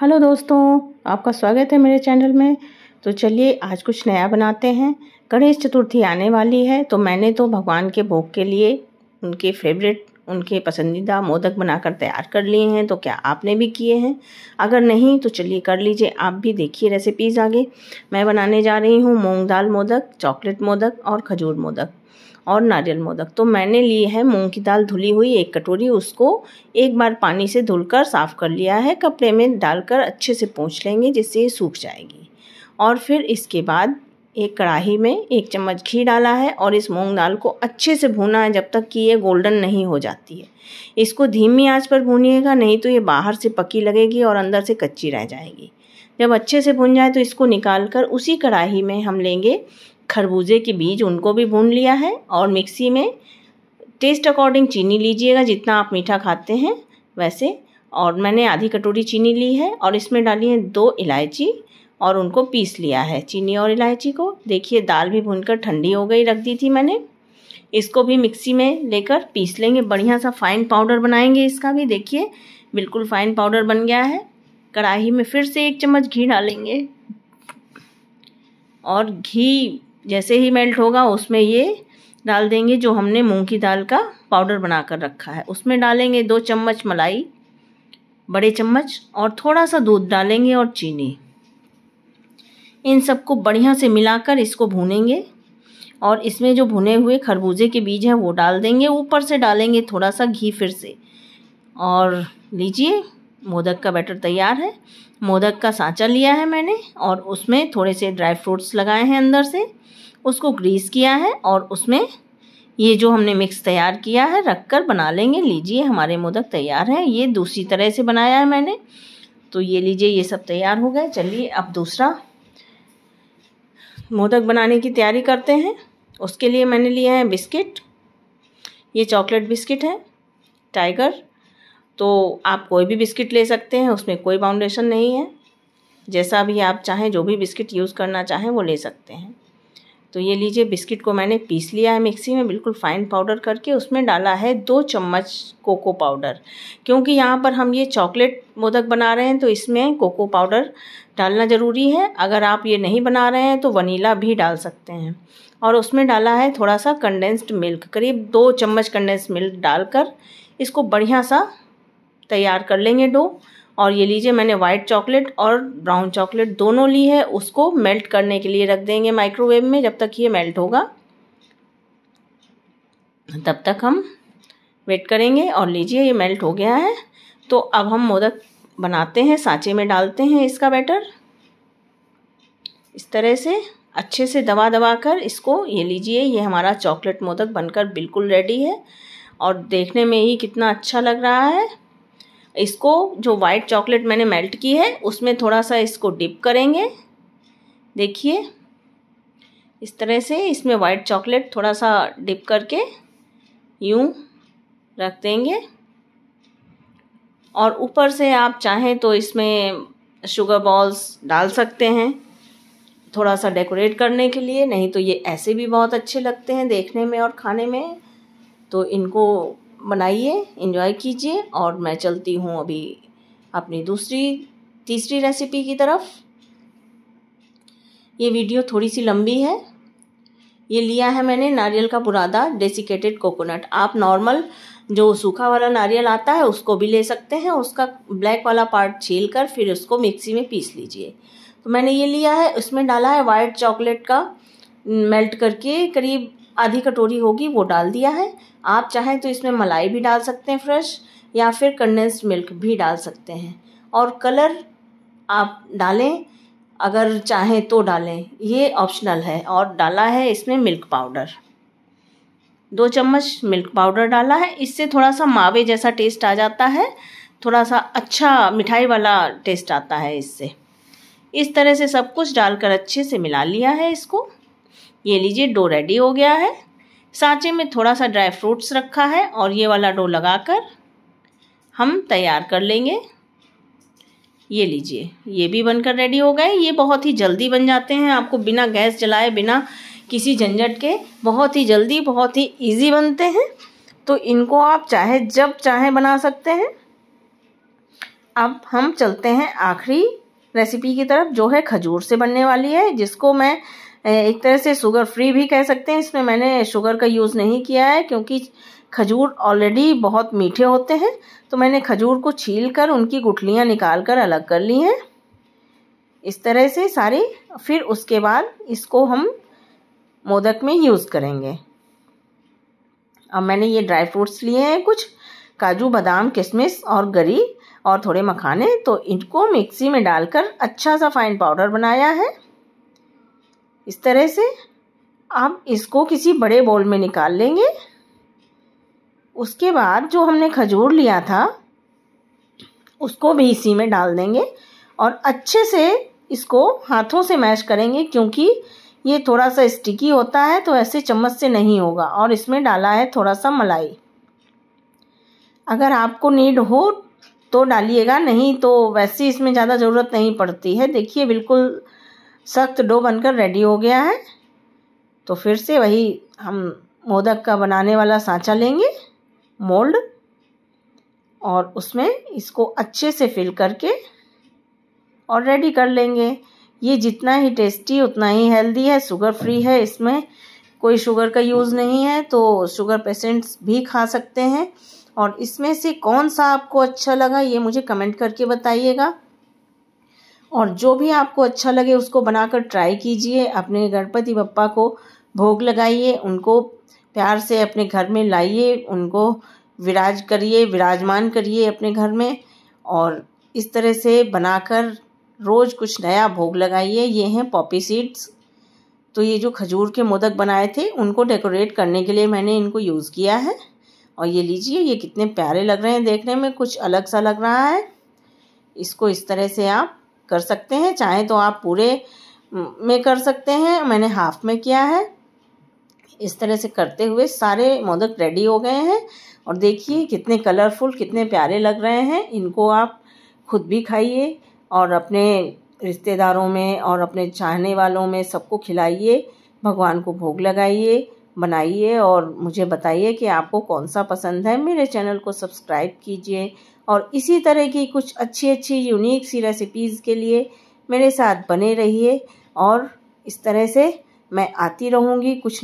hello दोस्तों आपका स्वागत है मेरे चैनल में तो चलिए आज कुछ नया बनाते हैं गणेश चतुर्थी आने वाली है तो मैंने तो भगवान के भोग के लिए उनके फेवरेट उनके पसंदीदा मोदक बनाकर तैयार कर लिए हैं तो क्या आपने भी किए हैं अगर नहीं तो चलिए कर लीजिए आप भी देखिए रेसिपीज़ आगे मैं बनाने जा रही हूँ मूँग दाल मोदक चॉकलेट मोदक और खजूर मोदक और नारियल मोदक तो मैंने ली है मूंग की दाल धुली हुई एक कटोरी उसको एक बार पानी से धुलकर साफ़ कर लिया है कपड़े में डालकर अच्छे से पोंछ लेंगे जिससे ये सूख जाएगी और फिर इसके बाद एक कढ़ाई में एक चम्मच घी डाला है और इस मूंग दाल को अच्छे से भूना है जब तक कि ये गोल्डन नहीं हो जाती है इसको धीमी आँच पर भूनिएगा नहीं तो ये बाहर से पकी लगेगी और अंदर से कच्ची रह जाएगी जब अच्छे से भुन जाए तो इसको निकाल कर उसी कढ़ाई में हम लेंगे खरबूजे के बीज उनको भी भून लिया है और मिक्सी में टेस्ट अकॉर्डिंग चीनी लीजिएगा जितना आप मीठा खाते हैं वैसे और मैंने आधी कटोरी चीनी ली है और इसमें डाली है दो इलायची और उनको पीस लिया है चीनी और इलायची को देखिए दाल भी भूनकर ठंडी हो गई रख दी थी मैंने इसको भी मिक्सी में लेकर पीस लेंगे बढ़िया सा फाइन पाउडर बनाएंगे इसका भी देखिए बिल्कुल फाइन पाउडर बन गया है कढ़ाई में फिर से एक चम्मच घी डालेंगे और घी जैसे ही मेल्ट होगा उसमें ये डाल देंगे जो हमने मूंग की दाल का पाउडर बना कर रखा है उसमें डालेंगे दो चम्मच मलाई बड़े चम्मच और थोड़ा सा दूध डालेंगे और चीनी इन सबको बढ़िया से मिलाकर इसको भूनेंगे और इसमें जो भुने हुए खरबूजे के बीज हैं वो डाल देंगे ऊपर से डालेंगे थोड़ा सा घी फिर से और लीजिए मोदक का बैटर तैयार है मोदक का सांचा लिया है मैंने और उसमें थोड़े से ड्राई फ्रूट्स लगाए हैं अंदर से उसको ग्रीस किया है और उसमें ये जो हमने मिक्स तैयार किया है रख कर बना लेंगे लीजिए हमारे मोदक तैयार हैं ये दूसरी तरह से बनाया है मैंने तो ये लीजिए ये सब तैयार हो गए चलिए अब दूसरा मोदक बनाने की तैयारी करते हैं उसके लिए मैंने लिया है बिस्किट ये चॉकलेट बिस्किट है टाइगर तो आप कोई भी बिस्किट ले सकते हैं उसमें कोई बाउंडेशन नहीं है जैसा भी आप चाहें जो भी बिस्किट यूज़ करना चाहें वो ले सकते हैं तो ये लीजिए बिस्किट को मैंने पीस लिया है मिक्सी में बिल्कुल फ़ाइन पाउडर करके उसमें डाला है दो चम्मच कोको पाउडर क्योंकि यहाँ पर हम ये चॉकलेट मोदक बना रहे हैं तो इसमें कोको पाउडर डालना ज़रूरी है अगर आप ये नहीं बना रहे हैं तो वनीला भी डाल सकते हैं और उसमें डाला है थोड़ा सा कंडेंस्ड मिल्क करीब दो चम्मच कंडेंस्ड मिल्क डालकर इसको बढ़िया सा तैयार कर लेंगे डो और ये लीजिए मैंने वाइट चॉकलेट और ब्राउन चॉकलेट दोनों ली है उसको मेल्ट करने के लिए रख देंगे माइक्रोवेव में जब तक ये मेल्ट होगा तब तक हम वेट करेंगे और लीजिए ये मेल्ट हो गया है तो अब हम मोदक बनाते हैं सांचे में डालते हैं इसका बैटर इस तरह से अच्छे से दबा दबा कर इसको ये लीजिए ये हमारा चॉकलेट मोदक बनकर बिल्कुल रेडी है और देखने में ही कितना अच्छा लग रहा है इसको जो वाइट चॉकलेट मैंने मेल्ट की है उसमें थोड़ा सा इसको डिप करेंगे देखिए इस तरह से इसमें वाइट चॉकलेट थोड़ा सा डिप करके यूं रख देंगे और ऊपर से आप चाहें तो इसमें शुगर बॉल्स डाल सकते हैं थोड़ा सा डेकोरेट करने के लिए नहीं तो ये ऐसे भी बहुत अच्छे लगते हैं देखने में और खाने में तो इनको बनाइए इन्जॉय कीजिए और मैं चलती हूँ अभी अपनी दूसरी तीसरी रेसिपी की तरफ ये वीडियो थोड़ी सी लंबी है ये लिया है मैंने नारियल का बुरादा डेसिकेटेड कोकोनट आप नॉर्मल जो सूखा वाला नारियल आता है उसको भी ले सकते हैं उसका ब्लैक वाला पार्ट छील कर फिर उसको मिक्सी में पीस लीजिए तो मैंने ये लिया है उसमें डाला है वाइट चॉकलेट का मेल्ट करके करीब आधी कटोरी होगी वो डाल दिया है आप चाहें तो इसमें मलाई भी डाल सकते हैं फ्रेश या फिर कंडेंस्ड मिल्क भी डाल सकते हैं और कलर आप डालें अगर चाहें तो डालें ये ऑप्शनल है और डाला है इसमें मिल्क पाउडर दो चम्मच मिल्क पाउडर डाला है इससे थोड़ा सा मावे जैसा टेस्ट आ जाता है थोड़ा सा अच्छा मिठाई वाला टेस्ट आता है इससे इस तरह से सब कुछ डालकर अच्छे से मिला लिया है इसको ये लीजिए डो रेडी हो गया है सांचे में थोड़ा सा ड्राई फ्रूट्स रखा है और ये वाला डो लगाकर हम तैयार कर लेंगे ये लीजिए ये भी बनकर रेडी हो गए ये बहुत ही जल्दी बन जाते हैं आपको बिना गैस जलाए बिना किसी झंझट के बहुत ही जल्दी बहुत ही इजी बनते हैं तो इनको आप चाहे जब चाहे बना सकते हैं अब हम चलते हैं आखिरी रेसिपी की तरफ जो है खजूर से बनने वाली है जिसको मैं एक तरह से शुगर फ्री भी कह सकते हैं इसमें मैंने शुगर का यूज़ नहीं किया है क्योंकि खजूर ऑलरेडी बहुत मीठे होते हैं तो मैंने खजूर को छील कर उनकी गुठलियाँ निकाल कर अलग कर ली हैं इस तरह से सारी फिर उसके बाद इसको हम मोदक में यूज़ करेंगे अब मैंने ये ड्राई फ्रूट्स लिए हैं कुछ काजू बादाम किशमिश और गरी और थोड़े मखाने तो इनको मिक्सी में डालकर अच्छा सा फाइन पाउडर बनाया है इस तरह से अब इसको किसी बड़े बॉल में निकाल लेंगे उसके बाद जो हमने खजूर लिया था उसको भी इसी में डाल देंगे और अच्छे से इसको हाथों से मैश करेंगे क्योंकि ये थोड़ा सा स्टिकी होता है तो ऐसे चम्मच से नहीं होगा और इसमें डाला है थोड़ा सा मलाई अगर आपको नीड हो तो डालिएगा नहीं तो वैसे इसमें ज़्यादा ज़रूरत नहीं पड़ती है देखिए बिल्कुल सख्त डो बनकर रेडी हो गया है तो फिर से वही हम मोदक का बनाने वाला सांचा लेंगे मोल्ड और उसमें इसको अच्छे से फिल करके और रेडी कर लेंगे ये जितना ही टेस्टी उतना ही हेल्दी है शुगर फ्री है इसमें कोई शुगर का यूज़ नहीं है तो शुगर पेशेंट्स भी खा सकते हैं और इसमें से कौन सा आपको अच्छा लगा ये मुझे कमेंट करके बताइएगा और जो भी आपको अच्छा लगे उसको बनाकर ट्राई कीजिए अपने गणपति बप्पा को भोग लगाइए उनको प्यार से अपने घर में लाइए उनको विराज करिए विराजमान करिए अपने घर में और इस तरह से बनाकर रोज़ कुछ नया भोग लगाइए ये हैं पॉपी सीड्स तो ये जो खजूर के मोदक बनाए थे उनको डेकोरेट करने के लिए मैंने इनको यूज़ किया है और ये लीजिए ये कितने प्यारे लग रहे हैं देखने में कुछ अलग सा लग रहा है इसको इस तरह से आप कर सकते हैं चाहें तो आप पूरे में कर सकते हैं मैंने हाफ में किया है इस तरह से करते हुए सारे मोदक रेडी हो गए हैं और देखिए कितने कलरफुल कितने प्यारे लग रहे हैं इनको आप खुद भी खाइए और अपने रिश्तेदारों में और अपने चाहने वालों में सबको खिलाइए भगवान को भोग लगाइए बनाइए और मुझे बताइए कि आपको कौन सा पसंद है मेरे चैनल को सब्सक्राइब कीजिए और इसी तरह की कुछ अच्छी अच्छी यूनिक सी रेसिपीज़ के लिए मेरे साथ बने रहिए और इस तरह से मैं आती रहूँगी कुछ